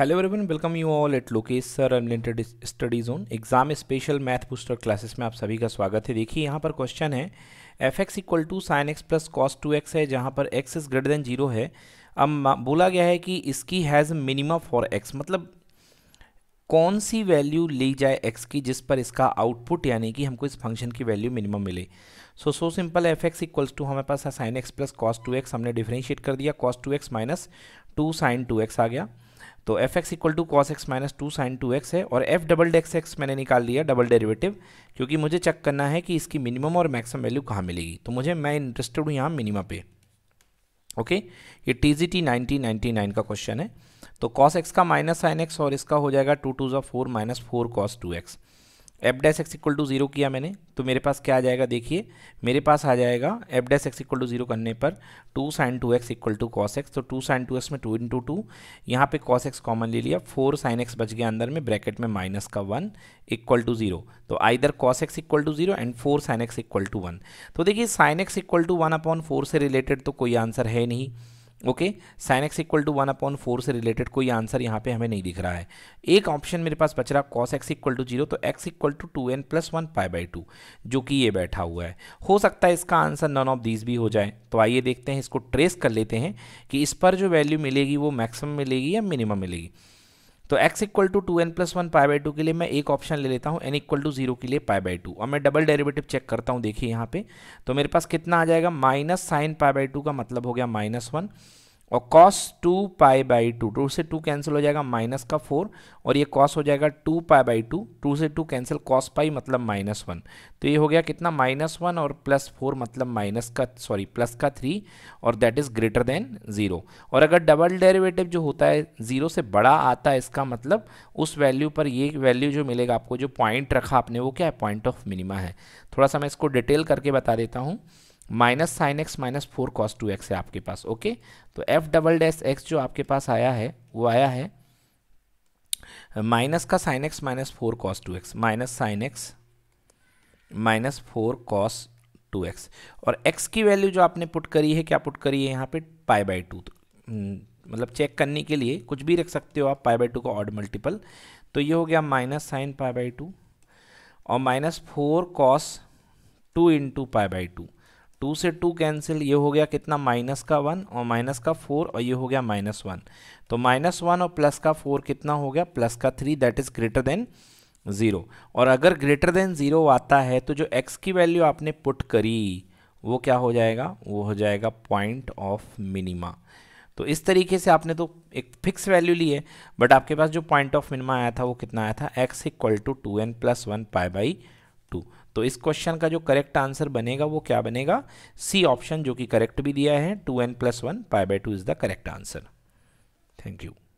hello everyone welcome you all at Lokesh sir unlimited study zone exam special math booster classes में आप सभी का स्वागत है देखिए यहाँ पर क्वेश्चन है f x equal to sine x plus cos two x है जहाँ पर x is greater than zero है अब बोला गया है कि इसकी हैज़ मिनिमम फॉर एक्स मतलब कौन सी वैल्यू ली जाए एक्स की जिस पर इसका आउटपुट यानी कि हमको इस फंक्शन की वैल्यू मिनिमम मिले so so simple f x equals to हमारे पास sine x plus cos two x हमने डिफ्रेंशिएट कर दिया cos two x minus two sine two x आ गया तो f x equal to cos x minus two sine two x है और एफ डबल डेक्स एक्स मैंने निकाल लिया डबल डेरिवेटिव क्योंकि मुझे चेक करना है कि इसकी मिनिमम और मैक्सिमम वैल्यू कहाँ मिलेगी तो मुझे मैं इंटरेस्टेड हूँ यहाँ मिनिमम पे ओके ये T G T nineteen ninety nine का क्वेश्चन है तो कॉस एक्स का माइनस साइन एक्स और इसका हो जाएगा टू टू ज़ा four minus four cos two x f dash x equal to zero किया मैंने तो मेरे पास क्या आ जाएगा देखिए मेरे पास आ जाएगा f dash x equal to zero करने पर two sine two x equal to cos x तो टू साइन टू एक्स में टू इंटू टू यहाँ पर कॉस एक्स कॉमन ले लिया फोर साइन एक्स बच गया अंदर में ब्रैकेट में माइनस का वन इक्वल टू ज़ीरो तो either cos x equal to zero and four sine x equal to one तो देखिए sine x equal to one upon four से रिलेटेड तो कोई आंसर है नहीं okay sine x equal to one upon four से related कोई answer यहाँ पे हमें नहीं दिख रहा है एक ऑप्शन मेरे पास बच रहा cos x equal to zero तो x equal to two n plus one pi by two जो कि ये बैठा हुआ है हो सकता है इसका आंसर नन ऑफ दीज भी हो जाए तो आइए देखते हैं इसको ट्रेस कर लेते हैं कि इस पर जो वैल्यू मिलेगी वो मैक्सिमम मिलेगी या मिनिमम मिलेगी तो x equal to two n plus one pi by two के लिए मैं एक ऑप्शन ले लेता हूँ n इक्वल टू जीरो के लिए पाई बाई टू और मैं डबल डेरिवेटिव चेक करता हूँ देखिए यहाँ पे तो मेरे पास कितना आ जाएगा minus sine pi by two का मतलब हो गया माइनस वन और cos two pi by two two से टू कैंसिल हो जाएगा माइनस का फोर और ये कॉस हो जाएगा two pi by two two से टू कैंसिल कॉस पाई मतलब माइनस वन तो ये हो गया कितना माइनस वन और प्लस फोर मतलब माइनस का सॉरी प्लस का थ्री और that is greater than zero और अगर डबल डेरिवेटिव जो होता है ज़ीरो से बड़ा आता है इसका मतलब उस वैल्यू पर ये वैल्यू जो मिलेगा आपको जो पॉइंट रखा आपने वो क्या है पॉइंट ऑफ मिनिमा है थोड़ा सा मैं इसको डिटेल करके बता देता हूँ minus sine x minus four cos two x है आपके पास ओके तो एफ डबल डैश एक्स जो आपके पास आया है वो आया है माइनस का sine x minus four cos two x minus sine x minus four cos two x और एक्स की वैल्यू जो आपने पुट करी है क्या पुट करी है यहाँ पे पाई बाई टू तो, हम्म, मतलब चेक करने के लिए कुछ भी रख सकते हो आप पाई बाई टू का ऑड मल्टीपल तो ये हो गया minus sine pi by two और minus four cos two into pi by two two से टू कैंसिल ये हो गया कितना माइनस का वन और माइनस का फोर और ये हो गया माइनस वन तो माइनस वन और प्लस का फोर कितना हो गया प्लस का three that is greater than zero और अगर ग्रेटर देन ज़ीरो आता है तो जो एक्स की वैल्यू आपने पुट करी वो क्या हो जाएगा वो हो जाएगा पॉइंट ऑफ मिनिमा तो इस तरीके से आपने तो एक फिक्स वैल्यू ली है बट आपके पास जो पॉइंट ऑफ मिनिमा आया था वो कितना आया था x equal to two n plus one pi by two तो इस क्वेश्चन का जो करेक्ट आंसर बनेगा वो क्या बनेगा सी ऑप्शन जो कि करेक्ट भी दिया है two n plus one pi by two is the correct answer thank you